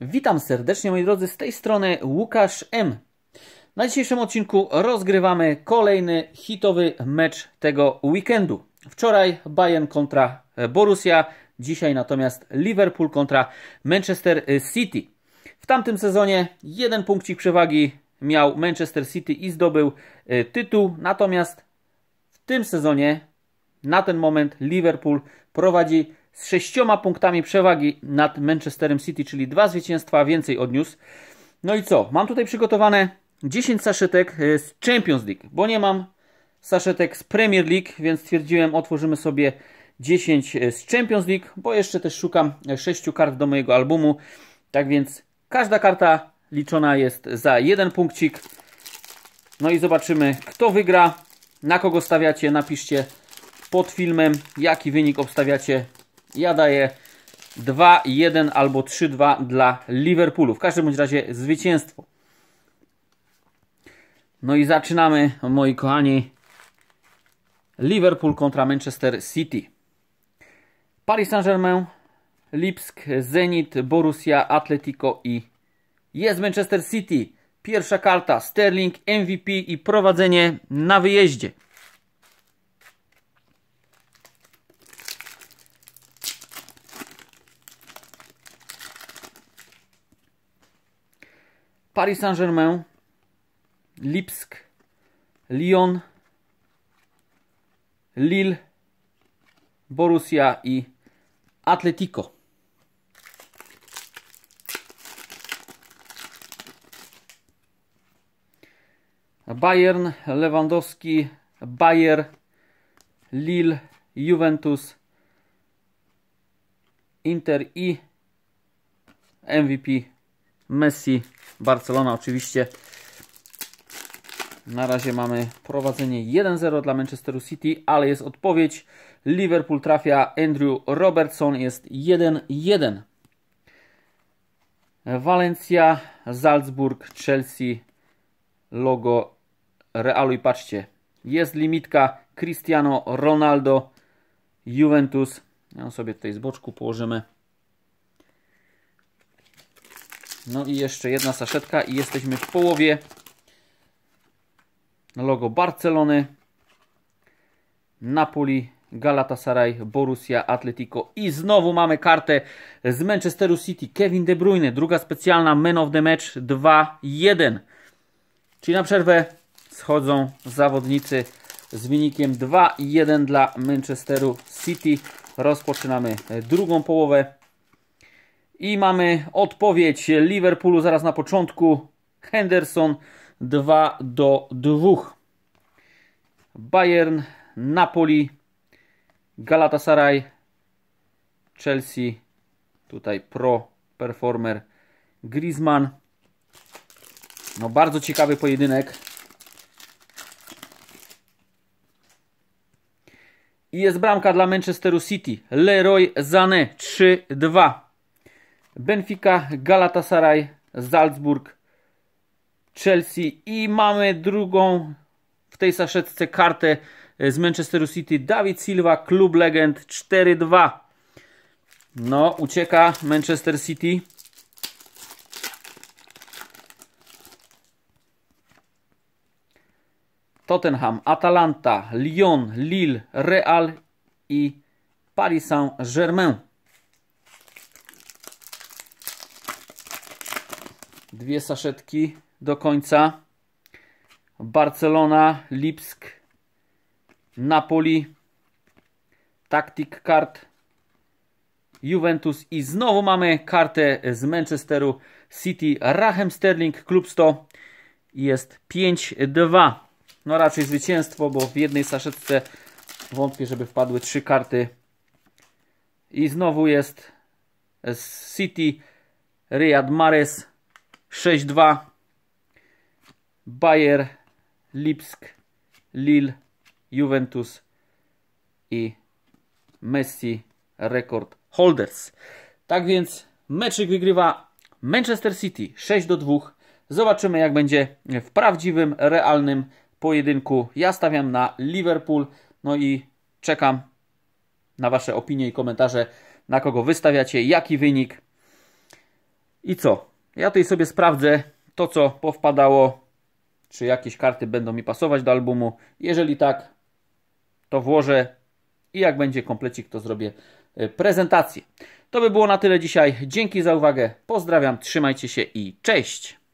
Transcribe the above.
Witam serdecznie moi drodzy, z tej strony Łukasz M. Na dzisiejszym odcinku rozgrywamy kolejny hitowy mecz tego weekendu. Wczoraj Bayern kontra Borussia, dzisiaj natomiast Liverpool kontra Manchester City. W tamtym sezonie jeden punkcik przewagi miał Manchester City i zdobył e, tytuł, natomiast w tym sezonie na ten moment Liverpool prowadzi z sześcioma punktami przewagi nad Manchesterem City, czyli dwa zwycięstwa więcej odniósł. No i co? Mam tutaj przygotowane 10 saszetek e, z Champions League, bo nie mam saszetek z Premier League, więc stwierdziłem, otworzymy sobie 10 e, z Champions League, bo jeszcze też szukam 6 e, kart do mojego albumu. Tak więc każda karta liczona jest za jeden punkcik. No i zobaczymy, kto wygra, na kogo stawiacie. Napiszcie pod filmem, jaki wynik obstawiacie ja daję 2-1 albo 3-2 dla Liverpoolu. W każdym bądź razie zwycięstwo. No i zaczynamy, moi kochani. Liverpool kontra Manchester City. Paris Saint-Germain, Lipsk, Zenit, Borussia, Atletico i jest Manchester City. Pierwsza karta, Sterling, MVP i prowadzenie na wyjeździe. Paris Saint-Germain, Lipsk, Lyon, Lille, Borussia i Atletico. Bayern, Lewandowski, Bayer, Lille, Juventus, Inter i MVP Messi, Barcelona oczywiście. Na razie mamy prowadzenie 1-0 dla Manchesteru City, ale jest odpowiedź. Liverpool trafia, Andrew Robertson jest 1-1. Walencja, Salzburg, Chelsea, logo Realu i patrzcie, jest limitka Cristiano Ronaldo, Juventus. Ja sobie tutaj z boczku położymy. No i jeszcze jedna saszetka i jesteśmy w połowie. Logo Barcelony, Napoli, Galatasaray, Borussia, Atletico i znowu mamy kartę z Manchesteru City. Kevin De Bruyne, druga specjalna Man of the Match 2-1. Czyli na przerwę schodzą zawodnicy z wynikiem 2-1 dla Manchesteru City. Rozpoczynamy drugą połowę. I mamy odpowiedź Liverpoolu zaraz na początku. Henderson 2 do 2. Bayern, Napoli, Galatasaray, Chelsea, tutaj pro performer Griezmann. No bardzo ciekawy pojedynek. I jest bramka dla Manchesteru City. Leroy Zane 3-2. Benfica, Galatasaray, Salzburg, Chelsea i mamy drugą w tej saszetce kartę e, z Manchesteru City. David Silva, klub legend 4-2. No, ucieka Manchester City. Tottenham, Atalanta, Lyon, Lille, Real i Paris Saint-Germain. Dwie saszetki do końca. Barcelona, Lipsk, Napoli, Taktik kart, Juventus i znowu mamy kartę z Manchesteru City. Rahem Sterling, klub 100 jest 5-2. No raczej zwycięstwo, bo w jednej saszetce wątpię, żeby wpadły trzy karty. I znowu jest City Riyad Mares 6-2 Bayer, Lipsk, Lille, Juventus i Messi rekord holders. Tak więc meczyk wygrywa Manchester City 6 do 2. Zobaczymy jak będzie w prawdziwym, realnym pojedynku. Ja stawiam na Liverpool. No i czekam na Wasze opinie i komentarze, na kogo wystawiacie, jaki wynik i co. Ja tutaj sobie sprawdzę to, co powpadało, czy jakieś karty będą mi pasować do albumu. Jeżeli tak, to włożę i jak będzie komplecik, to zrobię e, prezentację. To by było na tyle dzisiaj. Dzięki za uwagę. Pozdrawiam, trzymajcie się i cześć!